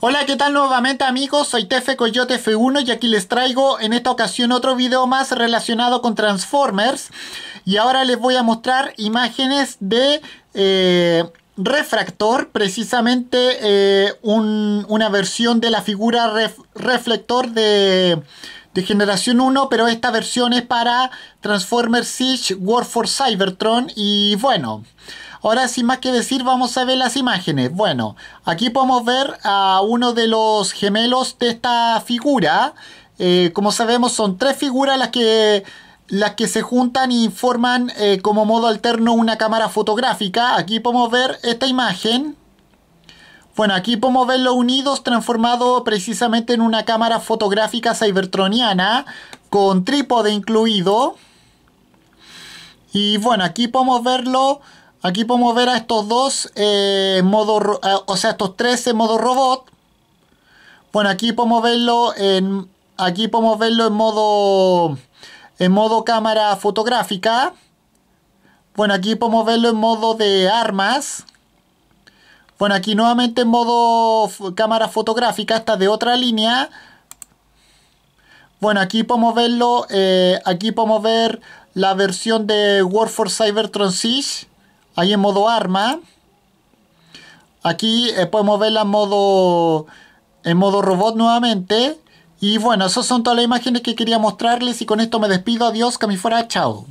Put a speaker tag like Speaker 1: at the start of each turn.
Speaker 1: Hola, ¿qué tal nuevamente amigos? Soy Tefe Coyote F1 y aquí les traigo en esta ocasión otro video más relacionado con Transformers. Y ahora les voy a mostrar imágenes de eh, refractor, precisamente eh, una versión de la figura reflector de, de generación 1, pero esta versión es para Transformers Siege War for Cybertron y bueno... Ahora sin más que decir vamos a ver las imágenes. Bueno, aquí podemos ver a uno de los gemelos de esta figura. Eh, como sabemos son tres figuras las que las que se juntan y forman eh, como modo alterno una cámara fotográfica. Aquí podemos ver esta imagen. Bueno, aquí podemos verlo unidos, transformado precisamente en una cámara fotográfica cybertroniana, con trípode incluido. Y bueno, aquí podemos verlo Aquí podemos ver a estos dos eh, modo, o sea, estos tres en modo robot. Bueno, aquí podemos verlo en, aquí podemos verlo en modo, en modo cámara fotográfica. Bueno, aquí podemos verlo en modo de armas. Bueno, aquí nuevamente en modo cámara fotográfica, esta de otra línea. Bueno, aquí podemos verlo, eh, aquí podemos ver la versión de War for Cyber ahí en modo arma. Aquí eh, podemos verla en modo, en modo robot nuevamente. Y bueno, esas son todas las imágenes que quería mostrarles y con esto me despido. Adiós, que fuera, chao.